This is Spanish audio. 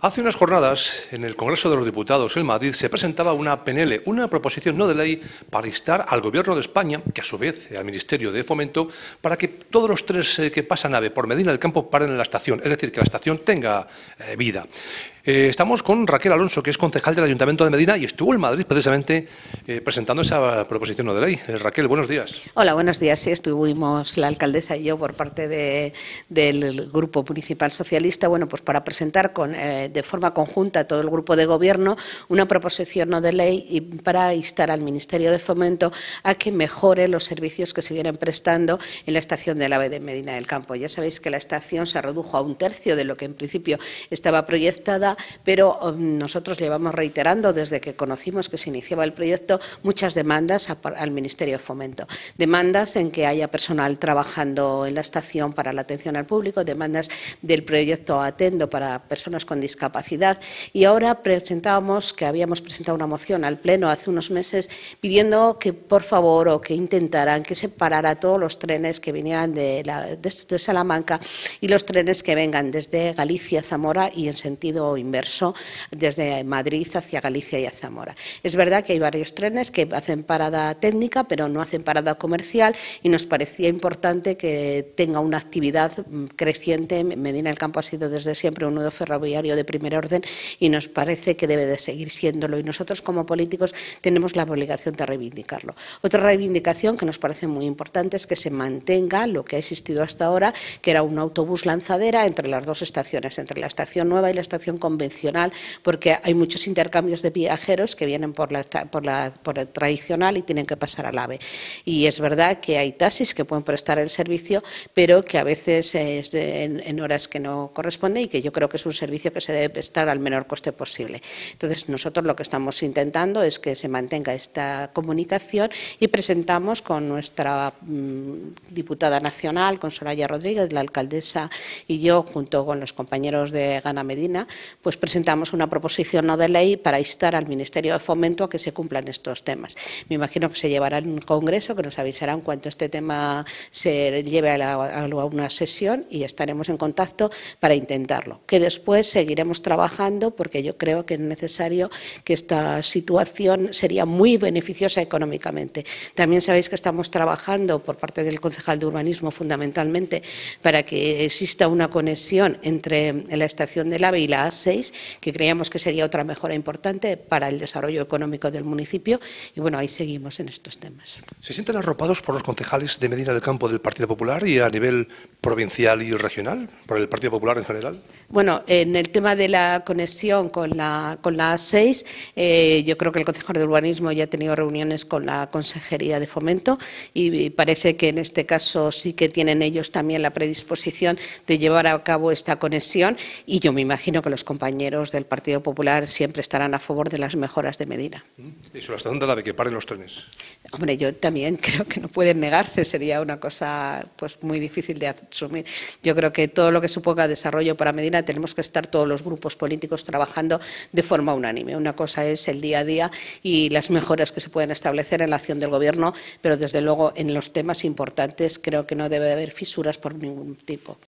Hace unas jornadas, en el Congreso de los Diputados en Madrid, se presentaba una PNL, una proposición no de ley, para instar al Gobierno de España, que a su vez al Ministerio de Fomento, para que todos los tres eh, que pasan AVE por Medina del Campo paren en la estación, es decir, que la estación tenga eh, vida. Eh, estamos con Raquel Alonso, que es concejal del Ayuntamiento de Medina y estuvo en Madrid precisamente eh, presentando esa proposición no de ley. Eh, Raquel, buenos días. Hola, buenos días. Sí, estuvimos la alcaldesa y yo por parte del Grupo Municipal Socialista, bueno, pues para presentar de forma conjunta a todo el grupo de gobierno una proposición no de ley y para instar al Ministerio de Fomento a que mejore los servicios que se vienen prestando en la estación del AVE de Medina del Campo. Ya sabéis que la estación se redujo a un tercio de lo que en principio estaba proyectada pero um, nosotros llevamos reiterando desde que conocimos que se iniciaba el proyecto muchas demandas al Ministerio de Fomento. Demandas en que haya personal trabajando en la estación para la atención al público, demandas del proyecto Atendo para personas con discapacidad y ahora presentábamos, que habíamos presentado una moción al Pleno hace unos meses pidiendo que por favor o que intentaran que se parara todos los trenes que vinieran de, de Salamanca y los trenes que vengan desde Galicia, Zamora y en sentido inverso desde Madrid hacia Galicia y a Zamora. Es verdad que hay varios trenes que hacen parada técnica, pero no hacen parada comercial y nos parecía importante que tenga una actividad mm, creciente. Medina del Campo ha sido desde siempre un nudo ferroviario de primer orden y nos parece que debe de seguir siéndolo y nosotros como políticos tenemos la obligación de reivindicarlo. Otra reivindicación que nos parece muy importante es que se mantenga lo que ha existido hasta ahora, que era un autobús lanzadera entre las dos estaciones, entre la estación nueva y la estación convencional, porque hay muchos intercambios de viajeros que vienen por la, por la por el tradicional y tienen que pasar al AVE. Y es verdad que hay taxis que pueden prestar el servicio, pero que a veces es en, horas que no corresponde y que yo creo que es un servicio que se debe prestar al menor coste posible. Entonces, nosotros lo que estamos intentando es que se mantenga esta comunicación y presentamos con nuestra mm, diputada nacional, con Soraya Rodríguez, la alcaldesa y yo, junto con los compañeros de Gana Medina, pues presentamos una proposición no de ley para instar al Ministerio de Fomento a que se cumplan estos temas. Me imagino que se llevará en un congreso, que nos avisarán cuando este tema se lleve a, una sesión y estaremos en contacto para intentarlo. Que después seguiremos trabajando porque yo creo que es necesario que esta situación sería muy beneficiosa económicamente. También sabéis que estamos trabajando por parte del concejal de urbanismo fundamentalmente para que exista una conexión entre la estación del AVE y la que creíamos que sería otra mejora importante para el desarrollo económico del municipio. Y bueno, ahí seguimos en estos temas. ¿Se sienten arropados por los concejales de Medina del Campo del Partido Popular y a nivel provincial y regional, por el Partido Popular en general? Bueno, en el tema de la conexión con la, con la A6, eh, yo creo que el concejal de Urbanismo ya ha tenido reuniones con la Consejería de Fomento y parece que en este caso sí que tienen ellos también la predisposición de llevar a cabo esta conexión y yo me imagino que los compañeros del Partido Popular siempre estarán a favor de las mejoras de Medina. Mm. ¿Y sobre la de que paren los trenes? Hombre, yo también creo que no pueden negarse, sería una cosa pues muy difícil de asumir. Yo creo que todo lo que suponga desarrollo para Medina tenemos que estar todos los grupos políticos trabajando de forma unánime. Una cosa es el día a día y las mejoras que se pueden establecer en la acción del Gobierno, pero desde luego en los temas importantes creo que no debe haber fisuras por ningún tipo.